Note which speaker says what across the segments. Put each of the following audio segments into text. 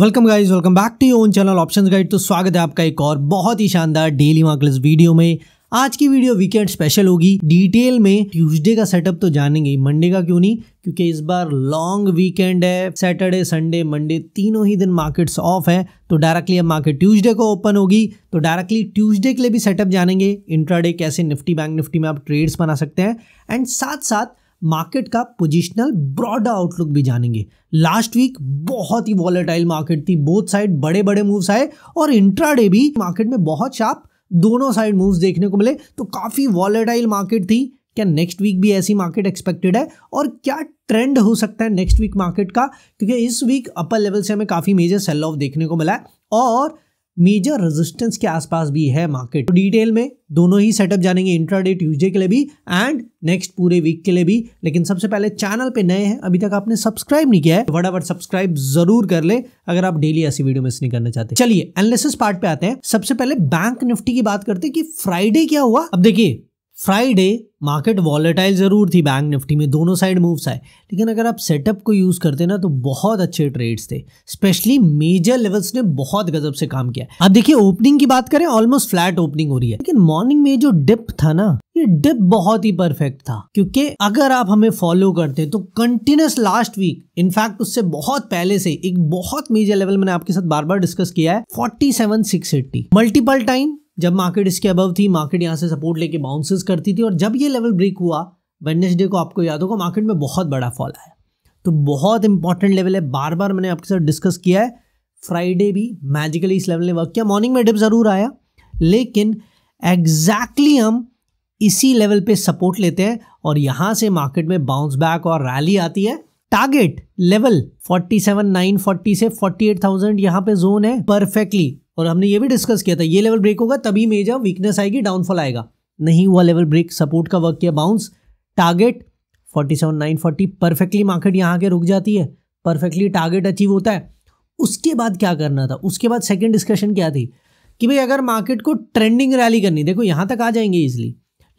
Speaker 1: welcome guys welcome back to own channel option guide तो स्वागत है आपका एक और बहुत ही शानदार डेली मार्कल वीडियो में आज की वीडियो वीकेंड स्पेशल होगी डिटेल में ट्यूसडे का सेटअप तो जानेंगे मंडे का क्यों नहीं क्योंकि इस बार लॉन्ग वीकेंड है सैटरडे संडे मंडे तीनों ही दिन मार्केट्स ऑफ है तो डायरेक्टली अब मार्केट ट्यूसडे को ओपन होगी तो डायरेक्टली ट्यूसडे के लिए भी सेटअप जानेंगे इंट्राडे कैसे निफ्टी बैंक निफ्टी में आप ट्रेड्स बना सकते हैं एंड साथ साथ मार्केट का पोजिशनल ब्रॉड आउटलुक भी जानेंगे लास्ट वीक बहुत ही वॉलेटाइल मार्केट थी बोथ साइड बड़े बड़े मूव्स आए और इंट्राडे भी मार्केट में बहुत शार्प दोनों साइड मूव्स देखने को मिले तो काफ़ी वॉलेटाइल मार्केट थी क्या नेक्स्ट वीक भी ऐसी मार्केट एक्सपेक्टेड है और क्या ट्रेंड हो सकता है नेक्स्ट वीक मार्केट का क्योंकि इस वीक अपर लेवल से हमें काफ़ी मेजर सेल ऑफ देखने को मिला है और मेजर रेजिस्टेंस के आसपास भी है मार्केट तो डिटेल में दोनों ही सेटअप जानेंगे इंट्राडे ट्यूजडे के लिए भी एंड नेक्स्ट पूरे वीक के लिए भी लेकिन सबसे पहले चैनल पे नए हैं अभी तक आपने सब्सक्राइब नहीं किया है फटाफट सब्सक्राइब जरूर कर ले अगर आप डेली ऐसी वीडियो मिस नहीं करना चाहते चलिए एनालिसिस पार्ट पे आते हैं सबसे पहले बैंक निफ्टी की बात करते हैं कि फ्राइडे क्या हुआ अब देखिए फ्राइडे मार्केट वॉलेटाइल ज़रूर थी बैंक निफ्टी में दोनों साइड मूव्स आए लेकिन अगर आप सेटअप को यूज़ करते ना तो बहुत अच्छे ट्रेड्स थे स्पेशली मेजर लेवल्स ने बहुत गजब से काम किया अब देखिए ओपनिंग की बात करें ऑलमोस्ट फ्लैट ओपनिंग हो रही है लेकिन मॉर्निंग में जो डिप था ना ये डिप बहुत ही परफेक्ट था क्योंकि अगर आप हमें फॉलो करते हैं तो कंटिन्यूस लास्ट वीक इनफैक्ट उससे बहुत पहले से एक बहुत मेजर लेवल मैंने आपके साथ बार बार डिस्कस किया है फोर्टी मल्टीपल टाइम जब मार्केट इसके अबव थी मार्केट यहाँ से सपोर्ट लेके बाउंसेस करती थी और जब ये लेवल ब्रेक हुआ वेडनेसडे को आपको याद होगा मार्केट में बहुत बड़ा फॉल आया तो बहुत इंपॉर्टेंट लेवल है बार बार मैंने आपके साथ डिस्कस किया है फ्राइडे भी मैजिकली इस लेवल ने वर्क किया मॉर्निंग में डिप ज़रूर आया लेकिन एग्जैक्टली exactly हम इसी लेवल पे सपोर्ट लेते हैं और यहाँ से मार्केट में बाउंस बैक और रैली आती है टारगेट लेवल 47,940 से 48,000 यहाँ पे जोन है परफेक्टली और हमने ये भी डिस्कस किया था ये लेवल ब्रेक होगा तभी मेजर वीकनेस आएगी डाउनफॉल आएगा नहीं हुआ लेवल ब्रेक सपोर्ट का वर्क किया बाउंस टारगेट 47,940 परफेक्टली मार्केट यहाँ के रुक जाती है परफेक्टली टारगेट अचीव होता है उसके बाद क्या करना था उसके बाद सेकेंड डिस्कशन क्या थी कि भाई अगर मार्केट को ट्रेंडिंग रैली करनी देखो यहाँ तक आ जाएंगे इजिली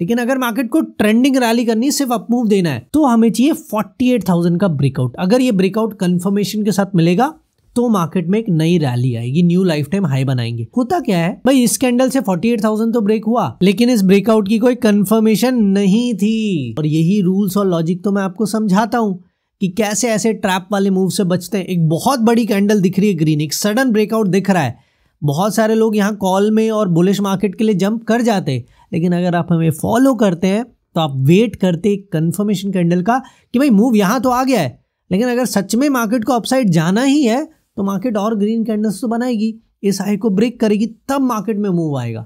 Speaker 1: लेकिन अगर मार्केट को ट्रेंडिंग रैली करनी सिर्फ अपमूव देना है तो हमें चाहिए 48,000 का ब्रेकआउट अगर ये ब्रेकआउट कंफर्मेशन के साथ मिलेगा तो मार्केट में एक नई रैली आएगी न्यू लाइफ टाइम हाई बनाएंगे होता क्या है भाई इस कैंडल से 48,000 तो ब्रेक हुआ लेकिन इस ब्रेकआउट की कोई कंफर्मेशन नहीं थी और यही रूल्स और लॉजिक तो मैं आपको समझाता हूँ कि कैसे ऐसे ट्रैप वाले मूव से बचते हैं एक बहुत बड़ी कैंडल दिख रही है ग्रीन एक सडन ब्रेकआउट दिख रहा है बहुत सारे लोग यहाँ कॉल में और बुलिश मार्केट के लिए जंप कर जाते हैं लेकिन अगर आप हमें फॉलो करते हैं तो आप वेट करते कन्फर्मेशन कैंडल का कि भाई मूव यहाँ तो आ गया है लेकिन अगर सच में मार्केट को अपसाइड जाना ही है तो मार्केट और ग्रीन कैंडल्स तो बनाएगी इस हाई को ब्रेक करेगी तब मार्केट में मूव आएगा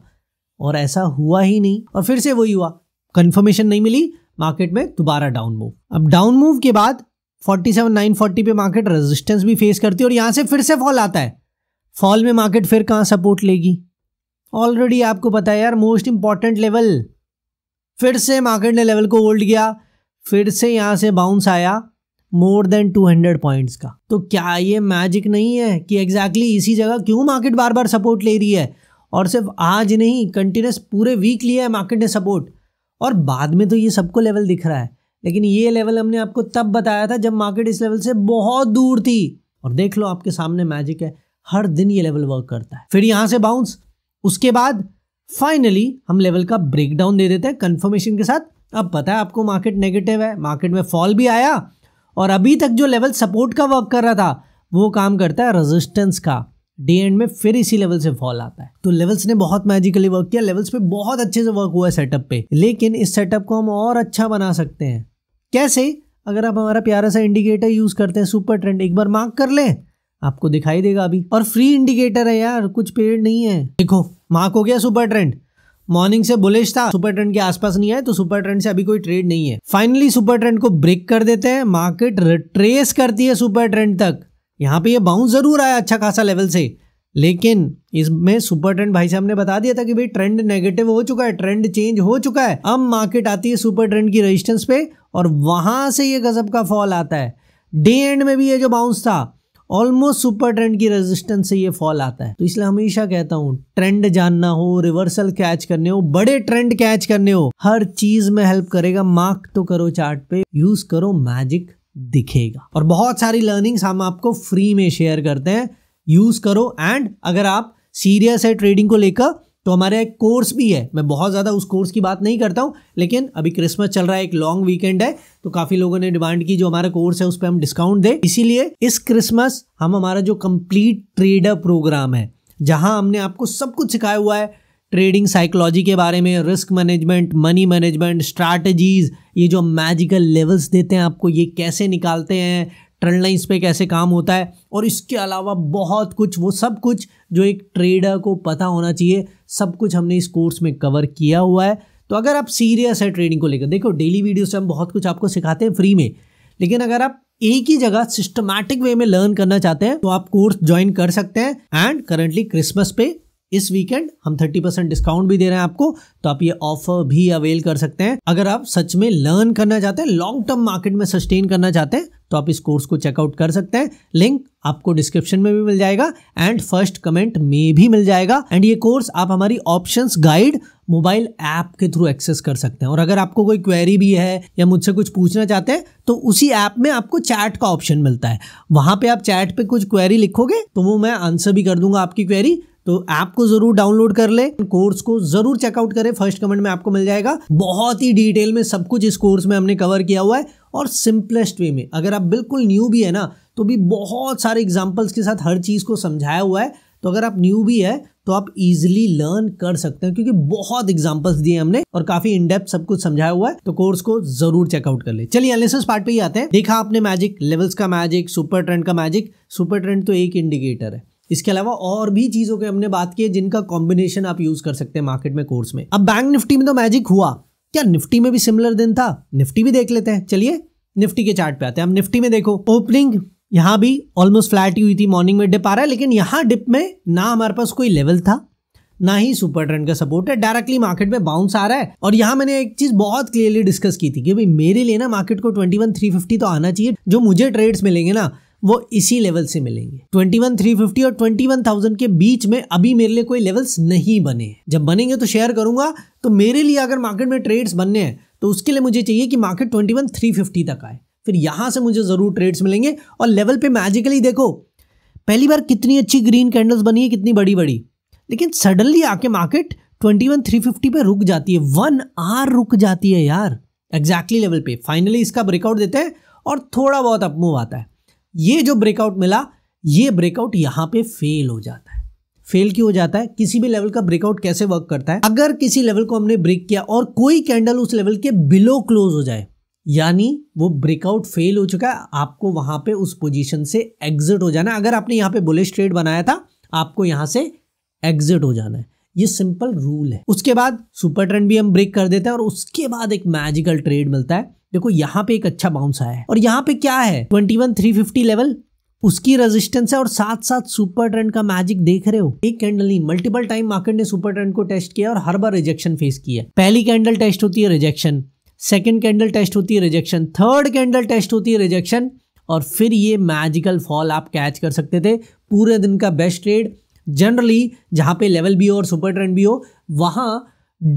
Speaker 1: और ऐसा हुआ ही नहीं और फिर से वही हुआ कंफर्मेशन नहीं मिली मार्केट में दोबारा डाउन मूव अब डाउन मूव के बाद 47,940 पे मार्केट रेजिस्टेंस भी फेस करती है और यहाँ से फिर से फॉल आता है फॉल में मार्केट फिर कहाँ सपोर्ट लेगी ऑलरेडी आपको पता है यार मोस्ट इंपॉर्टेंट लेवल फिर से मार्केट ने लेवल को होल्ड किया फिर से यहाँ से बाउंस आया more than two hundred points का तो क्या ये मैजिक नहीं है कि एग्जैक्टली exactly इसी जगह क्यों मार्केट बार बार सपोर्ट ले रही है और सिर्फ आज नहीं कंटिन्यूस पूरे वीक लिया है मार्केट ने सपोर्ट और बाद में तो ये सबको लेवल दिख रहा है लेकिन ये लेवल हमने आपको तब बताया था जब मार्केट इस लेवल से बहुत दूर थी और देख लो आपके सामने मैजिक है हर दिन ये लेवल वर्क करता है फिर यहाँ से बाउंस उसके बाद फाइनली हम लेवल का ब्रेकडाउन दे देते हैं कंफर्मेशन के साथ अब पता है आपको मार्केट नेगेटिव है मार्केट में फॉल भी आया और अभी तक जो लेवल सपोर्ट का वर्क कर रहा था वो काम करता है रेजिस्टेंस का डे एंड में फिर इसी लेवल से फॉल आता है तो लेवल्स ने बहुत मैजिकली वर्क किया लेवल्स पे बहुत अच्छे से वर्क हुआ है सेटअप पे लेकिन इस सेटअप को हम और अच्छा बना सकते हैं कैसे अगर आप हमारा प्यारा सा इंडिकेटर यूज करते हैं सुपर ट्रेंड एक बार मार्क कर लें आपको दिखाई देगा अभी और फ्री इंडिकेटर है यार कुछ पेड नहीं है देखो मार्क हो गया सुपर ट्रेंड मॉर्निंग से बुलिश था सुपर ट्रेंड के आसपास नहीं आए तो सुपर ट्रेंड से अभी कोई ट्रेड नहीं है फाइनली सुपर ट्रेंड को ब्रेक कर देते हैं मार्केट रिट्रेस करती है सुपर ट्रेंड तक यहाँ पे ये बाउंस जरूर आया अच्छा खासा लेवल से लेकिन इसमें सुपर ट्रेंड भाई साहब ने बता दिया था कि भाई ट्रेंड नेगेटिव हो चुका है ट्रेंड चेंज हो चुका है अब मार्केट आती है सुपर ट्रेंड की रजिस्टेंस पे और वहां से ये गजब का फॉल आता है डे एंड में भी ये जो बाउंस था ऑलमोस्ट सुपर ट्रेंड की रेजिस्टेंस से ये फॉल आता है तो इसलिए हमेशा कहता हूँ ट्रेंड जानना हो रिवर्सल कैच करने हो बड़े ट्रेंड कैच करने हो हर चीज में हेल्प करेगा मार्क तो करो चार्ट पे यूज करो मैजिक दिखेगा और बहुत सारी लर्निंग्स हम आपको फ्री में शेयर करते हैं यूज करो एंड अगर आप सीरियस है ट्रेडिंग को लेकर तो हमारा एक कोर्स भी है मैं बहुत ज़्यादा उस कोर्स की बात नहीं करता हूँ लेकिन अभी क्रिसमस चल रहा है एक लॉन्ग वीकेंड है तो काफ़ी लोगों ने डिमांड की जो हमारा कोर्स है उस पर हम डिस्काउंट दें इसीलिए इस क्रिसमस हम हमारा जो कंप्लीट ट्रेडर प्रोग्राम है जहाँ हमने आपको सब कुछ सिखाया हुआ है ट्रेडिंग साइकोलॉजी के बारे में risk management money management strategies ये जो मैजिकल लेवल्स देते हैं आपको ये कैसे निकालते हैं ट्रेंड लाइन्स पे कैसे काम होता है और इसके अलावा बहुत कुछ वो सब कुछ जो एक ट्रेडर को पता होना चाहिए सब कुछ हमने इस कोर्स में कवर किया हुआ है तो अगर आप सीरियस है ट्रेडिंग को लेकर देखो डेली वीडियो से हम बहुत कुछ आपको सिखाते हैं फ्री में लेकिन अगर आप एक ही जगह सिस्टमैटिक वे में लर्न करना चाहते हैं तो आप कोर्स ज्वाइन कर सकते हैं एंड करंटली क्रिसमस पे इस वीकेंड हम 30 परसेंट डिस्काउंट भी दे रहे हैं आपको तो आप ये ऑफर भी अवेल कर सकते हैं अगर आप सच में लर्न करना चाहते हैं लॉन्ग टर्म मार्केट में सस्टेन करना चाहते हैं तो आप इस कोर्स को चेकआउट कर सकते हैं लिंक आपको डिस्क्रिप्शन में भी मिल जाएगा एंड फर्स्ट कमेंट में भी मिल जाएगा एंड ये कोर्स आप हमारी ऑप्शन गाइड मोबाइल ऐप के थ्रू एक्सेस कर सकते हैं और अगर आपको कोई क्वेरी भी है या मुझसे कुछ पूछना चाहते हैं तो उसी ऐप में आपको चैट का ऑप्शन मिलता है वहां पे आप चैट पे कुछ क्वेरी लिखोगे तो वो मैं आंसर भी कर दूंगा आपकी क्वेरी तो ऐप को जरूर डाउनलोड कर ले कोर्स को जरूर चेकआउट करें फर्स्ट कमेंट में आपको मिल जाएगा बहुत ही डिटेल में सब कुछ इस कोर्स में हमने कवर किया हुआ है और सिंपलेस्ट वे में अगर आप बिल्कुल न्यू भी है ना तो भी बहुत सारे एग्जाम्पल्स के साथ हर चीज़ को समझाया हुआ है तो अगर आप न्यू भी है तो आप इजिली लर्न कर सकते हैं क्योंकि बहुत एग्जाम्पल्स दिए हमने और काफी इनडेप्थ सब कुछ समझाया हुआ है तो कोर्स को जरूर चेकआउट कर ले चलिए एनालिसिस पार्ट पे ही आते हैं देखा आपने मैजिक लेवल्स का मैजिक सुपर ट्रेंड का मैजिक सुपर ट्रेंड तो एक इंडिकेटर है इसके अलावा और भी चीज़ों के हमने बात की है जिनका कॉम्बिनेशन आप यूज़ कर सकते हैं मार्केट में कोर्स में अब बैंक निफ्टी में तो मैजिक हुआ क्या निफ्टी में भी सिमिलर दिन था निफ्टी भी देख लेते हैं चलिए निफ्टी के चार्ट पे आते हैं हम निफ्टी में देखो ओपनिंग यहाँ भी ऑलमोस्ट फ्लैट ही हुई थी मॉर्निंग में डिप आ रहा है लेकिन यहाँ डिप में ना हमारे पास कोई लेवल था ना ही सुपर ट्रेंड का सपोर्ट है डायरेक्टली मार्केट में बाउंस आ रहा है और यहाँ मैंने एक चीज बहुत क्लियरली डिस्कस की थी कि भाई मेरे लिए ना मार्केट को ट्वेंटी वन थ्री फिफ्टी तो आना चाहिए जो मुझे ट्रेड्स मिलेंगे ना वो इसी लेवल से मिलेंगे 21,350 और 21,000 के बीच में अभी मेरे लिए कोई लेवल्स नहीं बने जब बनेंगे तो शेयर करूंगा तो मेरे लिए अगर मार्केट में ट्रेड्स बनने हैं तो उसके लिए मुझे चाहिए कि मार्केट 21,350 तक आए फिर यहां से मुझे जरूर ट्रेड्स मिलेंगे और लेवल पे मैजिकली देखो पहली बार कितनी अच्छी ग्रीन कैंडल्स बनी है कितनी बड़ी बड़ी लेकिन सडनली आके मार्केट 21,350 पे रुक जाती है वन आर रुक जाती है यार एग्जैक्टली exactly लेवल पे फाइनली इसका ब्रेकआउट देते हैं और थोड़ा बहुत अपमूव आता है ये जो ब्रेकआउट मिला ये ब्रेकआउट यहाँ पे फेल हो जाता है फेल क्यों हो जाता है किसी भी लेवल का ब्रेकआउट कैसे वर्क करता है अगर किसी लेवल को हमने ब्रेक किया और कोई कैंडल उस लेवल के बिलो क्लोज हो जाए यानी वो ब्रेकआउट फेल हो चुका है आपको वहां पे उस पोजीशन से एग्जिट हो जाना है अगर आपने यहां पे बुलिश ट्रेड बनाया था आपको यहां से एग्जिट हो जाना है ये सिंपल रूल है उसके बाद सुपर ट्रेंड भी हम ब्रेक कर देते हैं और उसके बाद एक मैजिकल ट्रेड मिलता है देखो यहाँ पे एक अच्छा बाउंस आया है और यहाँ पे क्या है twenty one three fifty level उसकी रेजिस्टेंस है और साथ साथ सुपर ट्रेंड का मैजिक देख रहे हो एक कैंडल नहीं मल्टीपल टाइम मार्केट ने सुपर ट्रेंड को टेस्ट किया और हर बार रिजेक्शन फेस किया पहली कैंडल टेस्ट होती है रिजेक्शन सेकेंड कैंडल टेस्ट होती है रिजेक्शन थर्ड कैंडल टेस्ट होती है रिजेक्शन और फिर ये मैजिकल फॉल आप कैच कर सकते थे पूरे दिन का बेस्ट ट्रेड जनरली जहाँ पे लेवल भी हो और सुपर ट्रेंड भी हो वहाँ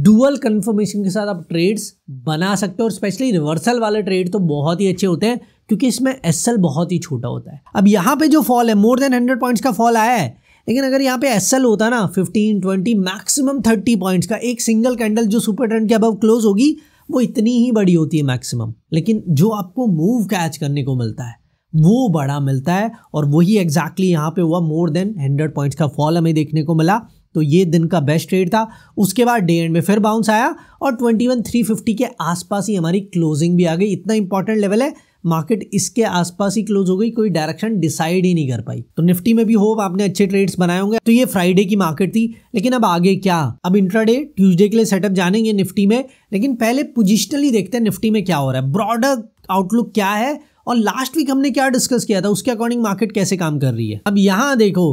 Speaker 1: डुअल कन्फर्मेशन के साथ आप ट्रेड्स बना सकते हो और स्पेशली रिवर्सल वाले ट्रेड तो बहुत ही अच्छे होते हैं क्योंकि इसमें एस बहुत ही छोटा होता है अब यहाँ पे जो फॉल है मोर देन हंड्रेड पॉइंट्स का फॉल आया है लेकिन अगर यहाँ पे एस होता ना fifteen twenty maximum thirty points का एक सिंगल कैंडल जो सुपर ट्रेंड के अबव क्लोज होगी वो इतनी ही बड़ी होती है मैक्सिमम लेकिन जो आपको मूव कैच करने को मिलता है वो बड़ा मिलता है और वही एग्जैक्टली यहाँ पे हुआ मोर देन हंड्रेड पॉइंट्स का फॉल हमें देखने को मिला तो ये दिन का बेस्ट ट्रेड था उसके बाद डे एंड में फिर बाउंस आया और ट्वेंटी वन थ्री फिफ्टी के आसपास ही हमारी क्लोजिंग भी आ गई इतना इंपॉर्टेंट लेवल है मार्केट इसके आसपास ही क्लोज हो गई कोई डायरेक्शन डिसाइड ही नहीं कर पाई तो निफ्टी में भी होप आपने अच्छे ट्रेड्स बनाए होंगे तो ये फ्राइडे की मार्केट थी लेकिन अब आगे क्या अब इंट्राडे ट्यूसडे के लिए सेटअप जानेंगे निफ्टी में लेकिन पहले पोजिशनली देखते हैं निफ्टी में क्या हो रहा है ब्रॉडर आउटलुक क्या है और लास्ट वीक हमने क्या डिस्कस किया था उसके अकॉर्डिंग मार्केट कैसे काम कर रही है अब यहां देखो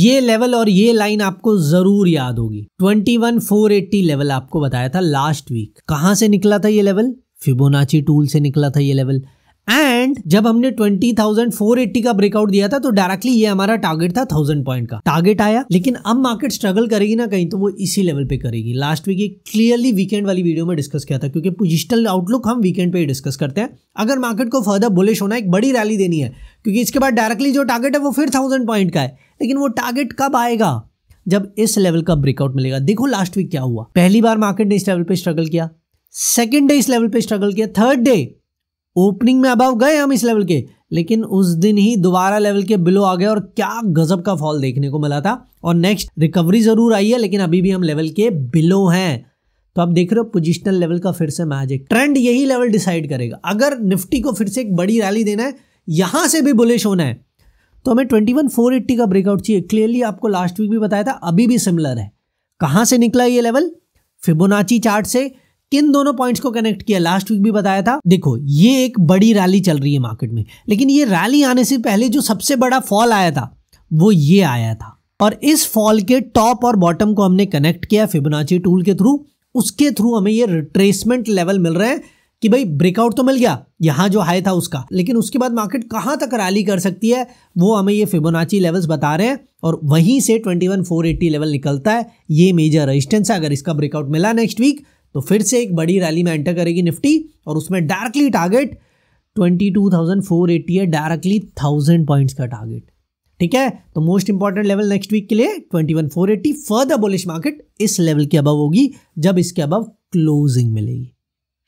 Speaker 1: ये लेवल और ये लाइन आपको जरूर याद होगी 21480 लेवल आपको बताया था लास्ट वीक कहां से निकला था ये लेवल फिबोनाची टूल से निकला था ये लेवल एंड जब हमने ट्वेंटी थाउजेंड फोर एट्टी का ब्रेकआउट दिया था तो डायरेक्टली ये हमारा टारगेट था थाउजेंड पॉइंट का टारगेट आया लेकिन अब मार्केट स्ट्रगल करेगी ना कहीं तो वो इसी लेवल पे करेगी लास्ट वीक एक क्लियरली वीकेंड वाली वीडियो में डिस्कस किया था क्योंकि पोजिशनल आउटलुक हम वीकेंड पे ही डिस्कस करते हैं अगर मार्केट को फर्दर बुलिश होना एक बड़ी रैली देनी है क्योंकि इसके बाद डायरेक्टली जो टारगेट है वो फिर थाउजेंड पॉइंट का है लेकिन वो टारगेट कब आएगा जब इस लेवल का ब्रेकआउट मिलेगा देखो लास्ट वीक क्या हुआ पहली बार मार्केट ने इस लेवल पे स्ट्रगल किया सेकेंड डे इस लेवल पे स्ट्रगल किया थर्ड डे ओपनिंग में अबव गए हम इस लेवल के लेकिन उस दिन ही दोबारा लेवल के बिलो आ गए और क्या गजब का फॉल देखने को मिला था और नेक्स्ट रिकवरी जरूर आई है लेकिन अभी भी हम लेवल के बिलो हैं तो आप देख रहे हो पोजिशनल लेवल का फिर से मैजिक ट्रेंड यही लेवल डिसाइड करेगा अगर निफ्टी को फिर से एक बड़ी रैली देना है यहां से भी बुलिश होना है तो हमें ट्वेंटी वन फोर एट्टी का ब्रेकआउट चाहिए क्लियरली आपको लास्ट वीक भी बताया था अभी भी सिमिलर है कहां से निकला ये लेवल फिबोनाची चार्ट से किन दोनों पॉइंट्स को कनेक्ट किया लास्ट वीक भी बताया था देखो ये एक बड़ी रैली चल रही है मार्केट में लेकिन ये रैली आने से पहले जो सबसे बड़ा फॉल आया था वो ये आया था और इस फॉल के टॉप और बॉटम को हमने कनेक्ट किया फिबोनाची टूल के थ्रू उसके थ्रू हमें ये रिट्रेसमेंट लेवल मिल रहे हैं कि भाई ब्रेकआउट तो मिल गया यहाँ जो हाई था उसका लेकिन उसके बाद मार्केट कहाँ तक रैली कर सकती है वो हमें ये फिबोनाची लेवल्स बता रहे हैं और वहीं से 21480 लेवल निकलता है ये मेजर रेजिस्टेंस है अगर इसका ब्रेकआउट मिला नेक्स्ट वीक तो फिर से एक बड़ी रैली में एंटर करेगी निफ्टी और उसमें directly target twenty two thousand four eighty है डायरेक्टली थाउजेंड पॉइंट्स का टारगेट ठीक है तो most important level next week के लिए twenty one four eighty further bullish market इस लेवल के अबव होगी जब इसके अबव क्लोजिंग मिलेगी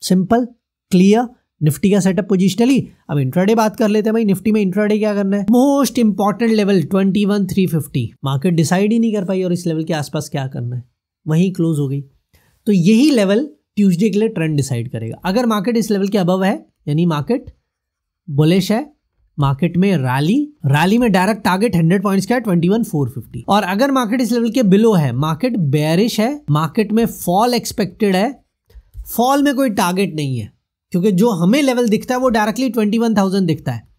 Speaker 1: सिंपल क्लियर निफ्टी का सेटअप पोजिशनली अब इंट्राडे बात कर लेते हैं भाई निफ्टी में इंट्राडे क्या करना है most important level twenty one three fifty market decide ही नहीं कर पाई और इस लेवल के आसपास क्या करना है वहीं क्लोज हो गई तो यही लेवल ट्यूसडे के लिए ट्रेंड डिसाइड करेगा अगर मार्केट इस लेवल के अबव है यानी मार्केट बुलिश है मार्केट में रैली रैली में डायरेक्ट टारगेट हंड्रेड पॉइंट्स का है फिफ्टी और अगर मार्केट इस लेवल के बिलो है मार्केट बेरिश है मार्केट में फॉल एक्सपेक्टेड है फॉल में कोई टारगेट नहीं है क्योंकि जो हमें लेवल दिखता है वो डायरेक्टली ट्वेंटी वन थाउजेंड दिखता है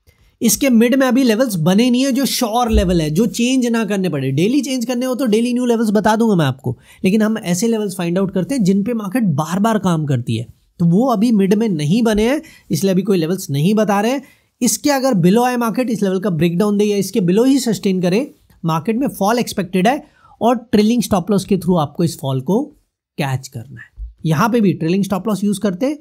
Speaker 1: इसके मिड में अभी लेवल्स बने नहीं है जो श्योर लेवल है जो चेंज ना करने पड़े डेली चेंज करने हो तो डेली न्यू लेवल्स बता दूंगा मैं आपको लेकिन हम ऐसे लेवल्स फाइंड आउट करते हैं जिन पे मार्केट बार बार काम करती है तो वो अभी मिड में नहीं बने हैं इसलिए अभी कोई लेवल्स नहीं बता रहे इसके अगर बिलो आए मार्केट इस लेवल का ब्रेकडाउन दे या इसके बिलो ही सस्टेन करे मार्केट में फॉल एक्सपेक्टेड है और ट्रेलिंग स्टॉप लॉस के थ्रू आपको इस फॉल को कैच करना है यहाँ पे भी ट्रेलिंग स्टॉप लॉस यूज़ करते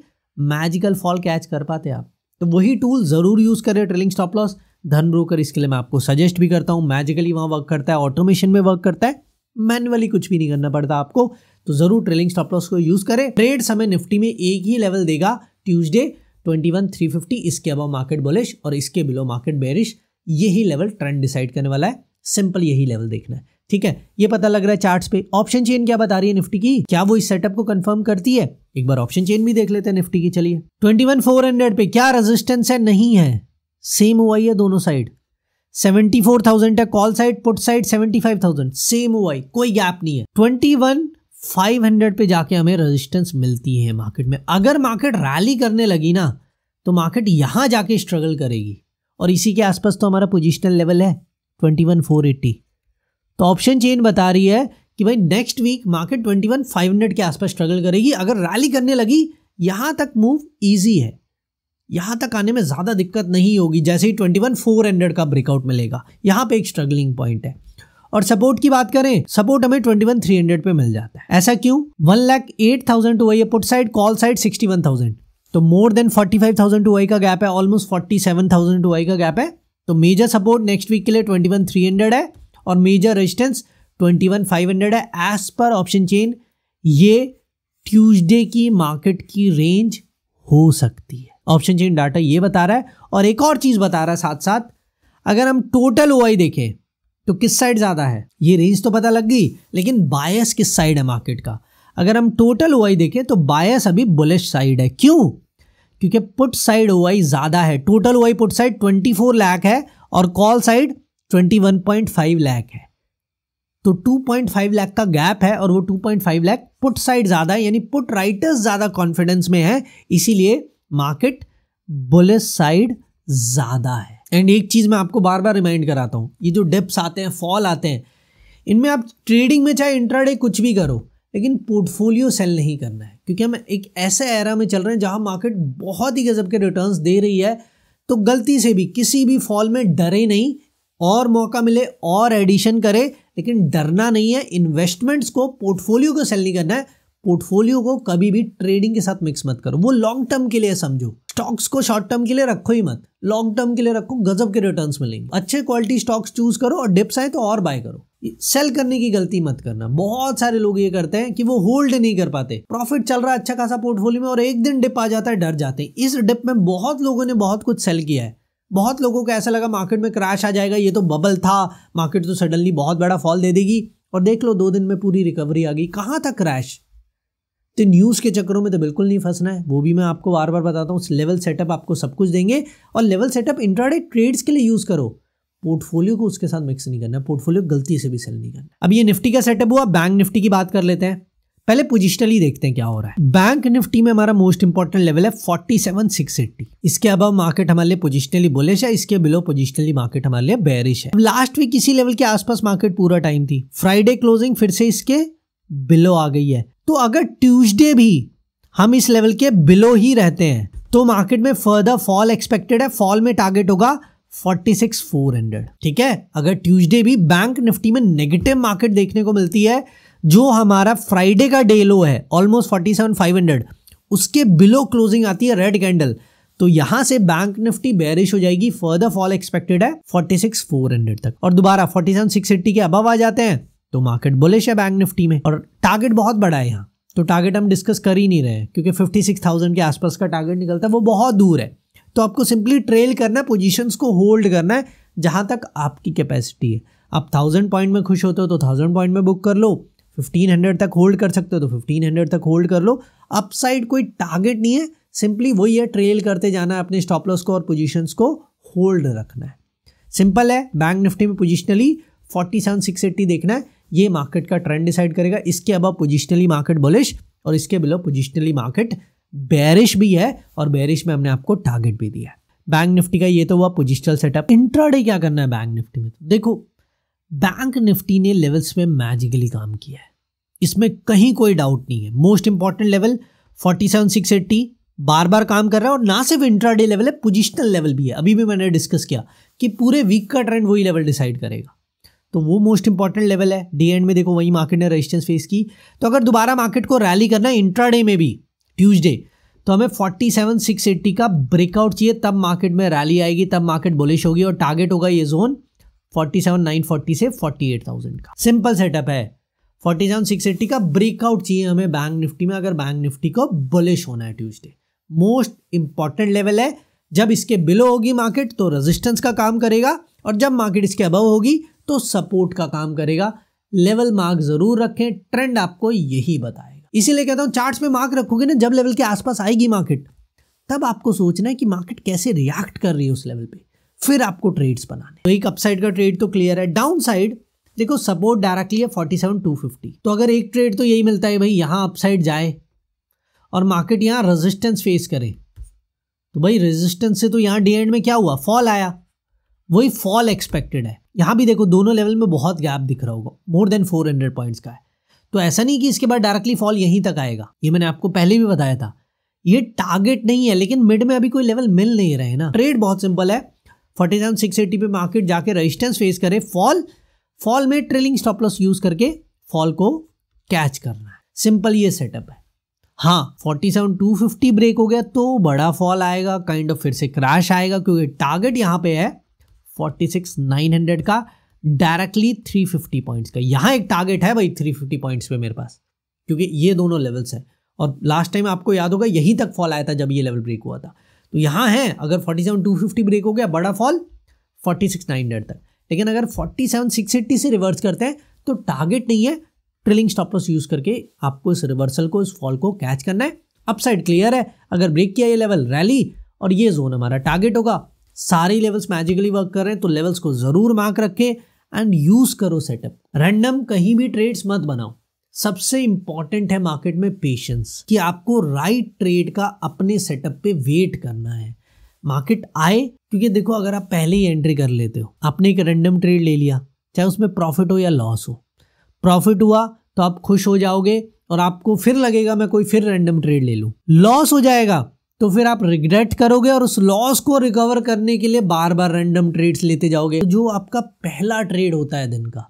Speaker 1: मैजिकल फॉल कैच कर पाते आप तो वही टूल ज़रूर यूज़ करें trailing stop loss Dhan broker इसके लिए मैं आपको सजेस्ट भी करता हूँ मैजिकली वहाँ वर्क करता है ऑटोमेशन में वर्क करता है मैनुअली कुछ भी नहीं करना पड़ता आपको तो ज़रूर ट्रेलिंग स्टॉप लॉस को यूज़ करें ट्रेड समय निफ्टी में एक ही लेवल देगा Tuesday twenty one three fifty इसके अबाव मार्केट बुलिश और इसके बिलो मार्केट बेरिश यही लेवल ट्रेंड डिसाइड करने वाला है सिंपल यही लेवल देखना है ठीक है ये पता लग रहा है चार्ट्स पे ऑप्शन चेन क्या बता रही है निफ्टी की क्या वो इस सेटअप को कंफर्म करती है एक बार ऑप्शन चेन भी देख लेते हैं निफ्टी की चलिए ट्वेंटी वन फोर हंड्रेड पे क्या रेजिस्टेंस है नहीं है सेम हुआ है दोनों साइड सेवेंटी फोर थाउजेंड है call side put side seventy five thousand same हुआ कोई गैप नहीं है ट्वेंटी वन फाइव हंड्रेड पे जाके हमें रेजिस्टेंस मिलती है मार्केट में अगर मार्केट रैली करने लगी ना तो मार्केट यहां जाके स्ट्रगल करेगी और इसी के आसपास तो हमारा पोजिशनल लेवल है ट्वेंटी वन फोर एट्टी तो ऑप्शन चेन बता रही है कि भाई next week market twenty one five hundred के आसपास स्ट्रगल करेगी अगर रैली करने लगी यहाँ तक मूव ईजी है यहाँ तक आने में ज़्यादा दिक्कत नहीं होगी जैसे ही ट्वेंटी वन फोर हंड्रेड का ब्रेकआउट मिलेगा यहाँ पे एक स्ट्रगलिंग पॉइंट है और सपोर्ट की बात करें सपोर्ट हमें ट्वेंटी वन थ्री हंड्रेड पे मिल जाता है ऐसा क्यों one lakh eight thousand to I put side call side sixty one thousand तो more than forty five thousand to I का गैप है almost forty seven thousand to I का गैप है तो मेजर सपोर्ट नेक्स्ट वीक के लिए twenty one three hundred है और मेजर रेजिस्टेंस 21,500 है एज पर ऑप्शन चेन ये ट्यूसडे की मार्केट की रेंज हो सकती है ऑप्शन चेन डाटा ये बता रहा है और एक और चीज़ बता रहा है साथ साथ अगर हम टोटल ओ देखें तो किस साइड ज़्यादा है ये रेंज तो पता लग गई लेकिन बायस किस साइड है मार्केट का अगर हम टोटल ओ देखें तो बायस अभी बुलिश साइड है क्यों क्योंकि पुट साइड ओ ज़्यादा है total O put side four lakh है और कॉल साइड 21.5 लाख है तो 2.5 लाख का गैप है और वो 2.5 लाख पुट साइड ज़्यादा है यानी पुट राइटर्स ज़्यादा कॉन्फिडेंस में है इसीलिए मार्केट बुलिस साइड ज़्यादा है एंड एक चीज़ मैं आपको बार बार रिमाइंड कराता हूँ ये जो डिप्स आते हैं फॉल आते हैं इनमें आप ट्रेडिंग में चाहे इंट्राडे कुछ भी करो लेकिन पोर्टफोलियो सेल नहीं करना है क्योंकि हम एक ऐसे एरा में चल रहे हैं जहां मार्केट बहुत ही गजब के रिटर्न्स दे रही है तो गलती से भी किसी भी फॉल में डरे नहीं और मौका मिले और एडिशन करे लेकिन डरना नहीं है इन्वेस्टमेंट्स को पोर्टफोलियो को सेल नहीं करना है पोर्टफोलियो को कभी भी ट्रेडिंग के साथ मिक्स मत करो वो लॉन्ग टर्म के लिए समझो स्टॉक्स को शॉर्ट टर्म के लिए रखो ही मत लॉन्ग टर्म के लिए रखो गजब के रिटर्न्स मिलेंगे अच्छे क्वालिटी स्टॉक्स चूज करो और डिप्स आए तो और बाय करो सेल करने की गलती मत करना बहुत सारे लोग ये करते हैं कि वो होल्ड नहीं कर पाते प्रॉफिट चल रहा है अच्छा खासा पोर्टफोलियो में और एक दिन डिप आ जाता है डर जाते हैं इस डिप में बहुत लोगों ने बहुत कुछ सेल किया है बहुत लोगों को ऐसा लगा मार्केट में क्रैश आ जाएगा ये तो बबल था मार्केट तो सडनली बहुत बड़ा फॉल दे देगी और देख लो दो दिन में पूरी रिकवरी आ गई कहाँ था क्रैश तो न्यूज़ के चक्करों में तो बिल्कुल नहीं फंसना है वो भी मैं आपको बार बार बताता हूँ लेवल सेटअप आपको सब कुछ देंगे और लेवल सेटअप इंट्राडे ट्रेड्स के लिए यूज़ करो पोर्टफोलियो को उसके साथ मिक्स नहीं करना पोर्टफोलियो गलती से भी सेल नहीं करना अब ये निफ्टी का सेटअप हुआ बैंक निफ्टी की बात कर लेते हैं पहले पोजिशनली देखते हैं क्या हो रहा है बैंक निफ्टी में हमारा मोस्ट इंपॉर्टेंट लेवल है फोर्टी सेवन सिक्स एट्टी इसके अब मार्केट हमारे लिए पोजिशनली बोलिश है इसके बिलो पोजिशनली मार्केट हमारे लिए बेरिश है लास्ट वीक इसी लेवल के आसपास मार्केट पूरा टाइम थी फ्राइडे क्लोजिंग फिर से इसके बिलो आ गई है तो अगर ट्यूजडे भी हम इस लेवल के बिलो ही रहते हैं तो मार्केट में फर्दर फॉल एक्सपेक्टेड है फॉल में टारगेट होगा 46,400 ठीक है अगर ट्यूसडे भी बैंक निफ्टी में नेगेटिव मार्केट देखने को मिलती है जो हमारा फ्राइडे का डे लो है almost forty seven five hundred उसके बिलो क्लोजिंग आती है रेड कैंडल तो यहां से बैंक निफ्टी बैरिश हो जाएगी फर्दर फॉल एक्सपेक्टेड है फोर्टी सिक्स फोर हंड्रेड तक और दोबारा फोर्टी सेवन सिक्स एट्टी के अबव आ जाते हैं तो मार्केट बुलिश है बैंक निफ्टी में और टारगेट बहुत बड़ा है यहाँ तो टारगेट हम डिस्कस कर ही नहीं रहे क्योंकि फिफ्टी सिक्स थाउजेंड के आसपास का टारगेट निकलता है वो बहुत दूर है तो आपको सिंपली ट्रेल करना है पोजिशन को होल्ड करना है जहाँ तक आपकी कैपेसिटी है आप थाउजेंड पॉइंट में खुश होते हो तो थाउजेंड पॉइंट में बुक कर लो 1500 तक होल्ड कर सकते हो तो 1500 तक होल्ड कर लो अपसाइड कोई टारगेट नहीं है सिंपली वही है ट्रेल करते जाना है अपने स्टॉप लॉस को और पोजीशंस को होल्ड रखना है सिंपल है बैंक निफ्टी में positionally forty seven six eighty देखना है ये मार्केट का ट्रेंड डिसाइड करेगा इसके अब पोजिशनली मार्केट बोलिश और इसके बिलो पोजिशनली मार्केट बैरिश भी है और बैरिश में हमने आपको टारगेट भी दिया है बैंक निफ्टी का ये तो हुआ पोजिशनल सेटअप इंट्राडे क्या करना है बैंक निफ्टी में तो देखो बैंक निफ्टी ने लेवल्स में मैजिकली काम किया है इसमें कहीं कोई डाउट नहीं है मोस्ट इंपॉर्टेंट लेवल 47680 बार बार काम कर रहा है और ना सिर्फ इंट्राडे लेवल है पोजिशनल लेवल भी है अभी भी मैंने डिस्कस किया कि पूरे वीक का ट्रेंड वही लेवल डिसाइड करेगा तो वो मोस्ट इंपॉर्टेंट लेवल है डे एंड में देखो वही मार्केट ने रेजिस्टेंस फेस की तो अगर दोबारा मार्केट को रैली करना है इंट्राडे में भी ट्यूजडे तो हमें फोर्टी सेवन सिक्स एट्टी का ब्रेकआउट चाहिए तब मार्केट में रैली आएगी तब मार्केट बुलिश होगी और टारगेट होगा ये zone forty seven nine forty से फोर्टी एट थाउजेंड का सिंपल सेटअप है फोर्टी सेवन सिक्स एट्टी का ब्रेकआउट चाहिए हमें बैंक निफ्टी में अगर बैंक निफ्टी को बुलिश होना है ट्यूजडे मोस्ट इंपॉर्टेंट लेवल है जब इसके बिलो होगी मार्केट तो रेजिस्टेंस का काम करेगा और जब मार्केट इसके अबव होगी तो सपोर्ट का काम करेगा लेवल मार्क जरूर रखें ट्रेंड आपको यही बताएगा इसीलिए कहता हूँ चार्ट्स में मार्क रखोगे ना जब लेवल के आसपास आएगी मार्केट तब आपको सोचना है कि मार्केट कैसे रिएक्ट कर रही है उस लेवल पे फिर आपको ट्रेड्स बनाने तो एक अपसाइड का ट्रेड तो क्लियर है डाउन साइड देखो सपोर्ट डायरेक्टली है फोर्टी सेवन टू फिफ्टी तो अगर एक ट्रेड तो यही मिलता है भाई यहाँ अपसाइड जाए और मार्केट यहाँ रेजिस्टेंस फेस करे तो भाई रेजिस्टेंस से तो यहाँ डी एंड में क्या हुआ फॉल आया वही फॉल एक्सपेक्टेड है यहाँ भी देखो दोनों लेवल में बहुत गैप दिख रहा होगा more than four hundred points का है तो ऐसा नहीं कि इसके बाद डायरेक्टली फॉल यहीं तक आएगा ये मैंने आपको पहले भी बताया था ये टारगेट नहीं है लेकिन मिड में अभी कोई लेवल मिल नहीं रहे ना ट्रेड बहुत सिंपल है फोर्टी थाउजेंड सिक्स एटी पर मार्केट जाके रजिस्टेंस फेस करे फॉल फॉल में ट्रेलिंग स्टॉप लॉस यूज करके फॉल को कैच करना है सिंपल ये सेटअप है हाँ forty seven two fifty break हो गया तो बड़ा फॉल आएगा काइंड ऑफ फिर से क्रैश आएगा क्योंकि टारगेट यहाँ पे है फोर्टी सिक्स नाइन हंड्रेड का डायरेक्टली थ्री फिफ्टी पॉइंट्स का यहाँ एक टारगेट है भाई थ्री फिफ्टी पॉइंट्स पे मेरे पास क्योंकि ये दोनों लेवल्स हैं और लास्ट टाइम आपको याद होगा यहीं तक फॉल आया था जब ये लेवल ब्रेक हुआ था तो यहाँ है अगर forty seven two fifty break हो गया बड़ा fall forty six nine hundred तक लेकिन अगर फोर्टी सेवन सिक्स एट्टी से रिवर्स करते हैं तो टारगेट नहीं है ट्रिलिंग स्टॉप लॉस यूज करके आपको इस रिवर्सल को इस फॉल को कैच करना है अपसाइड क्लियर है अगर ब्रेक किया ये लेवल रैली और ये जोन हमारा टारगेट होगा सारे लेवल्स मैजिकली वर्क कर रहे हैं तो लेवल्स को ज़रूर मार्क रखें एंड यूज़ करो सेटअप रैंडम कहीं भी ट्रेड्स मत बनाओ सबसे इम्पॉर्टेंट है मार्केट में पेशेंस कि आपको राइट ट्रेड का अपने सेटअप पे वेट करना है मार्केट आए क्योंकि देखो अगर आप पहले ही एंट्री कर लेते हो आपने एक रैंडम ट्रेड ले लिया चाहे उसमें प्रॉफिट हो या लॉस हो प्रॉफिट हुआ तो आप खुश हो जाओगे और आपको फिर लगेगा मैं कोई फिर रैंडम ट्रेड ले लूँ लॉस हो जाएगा तो फिर आप रिग्रेट करोगे और उस लॉस को रिकवर करने के लिए बार बार रैंडम ट्रेड्स लेते जाओगे जो आपका पहला ट्रेड होता है दिन का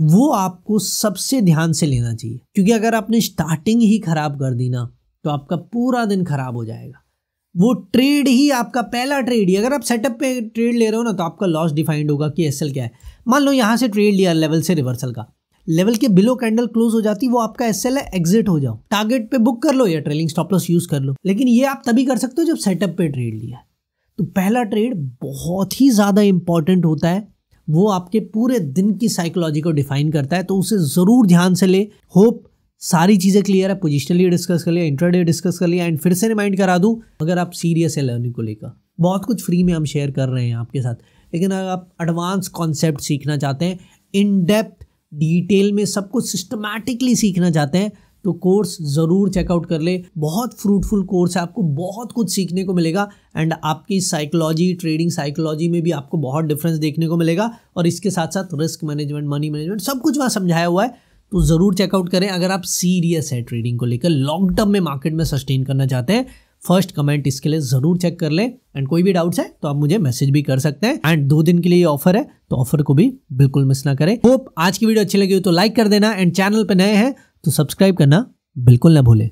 Speaker 1: वो आपको सबसे ध्यान से लेना चाहिए क्योंकि अगर आपने स्टार्टिंग ही खराब कर दी ना तो आपका पूरा दिन खराब हो जाएगा वो ट्रेड ही आपका पहला ट्रेड ही अगर आप सेटअप पे ट्रेड ले रहे हो ना तो आपका लॉस डिफाइंड होगा कि एस क्या है मान लो यहाँ से ट्रेड लिया लेवल से रिवर्सल का लेवल के बिलो कैंडल क्लोज हो जाती वो आपका एस है एग्जिट हो जाओ टारगेट पे बुक कर लो या ट्रेलिंग स्टॉप लॉस यूज कर लो लेकिन ये आप तभी कर सकते हो जब सेटअप पे ट्रेड लिया तो पहला ट्रेड बहुत ही ज़्यादा इंपॉर्टेंट होता है वो आपके पूरे दिन की साइकोलॉजी को डिफाइन करता है तो उसे ज़रूर ध्यान से ले होप सारी चीज़ें क्लियर है पोजिशनली डिस्कस कर लिया इंटरडे डिस्कस कर लिया एंड फिर से रिमाइंड करा दूँ अगर आप सीरियस है लर्निंग को लेकर बहुत कुछ फ्री में हम शेयर कर रहे हैं आपके साथ लेकिन अगर आप एडवांस कॉन्सेप्ट सीखना चाहते हैं इन डेप्थ डिटेल में सब कुछ सिस्टमैटिकली सीखना चाहते हैं तो कोर्स ज़रूर चेकआउट कर ले बहुत फ्रूटफुल कोर्स है आपको बहुत कुछ सीखने को मिलेगा एंड आपकी साइकोलॉजी ट्रेडिंग साइकोलॉजी में भी आपको बहुत डिफरेंस देखने को मिलेगा और इसके साथ साथ रिस्क मैनेजमेंट मनी मैनेजमेंट सब कुछ वहाँ समझाया हुआ है तो ज़रूर चेकआउट करें अगर आप सीरियस है ट्रेडिंग को लेकर लॉन्ग टर्म में मार्केट में सस्टेन करना चाहते हैं फर्स्ट कमेंट इसके लिए जरूर चेक कर ले एंड कोई भी डाउट्स है तो आप मुझे मैसेज भी कर सकते हैं एंड दो दिन के लिए ऑफर है तो ऑफर को भी बिल्कुल मिस ना करें होप आज की वीडियो अच्छी लगी हो तो लाइक कर देना एंड चैनल पर नए हैं तो सब्सक्राइब करना बिल्कुल ना भूलें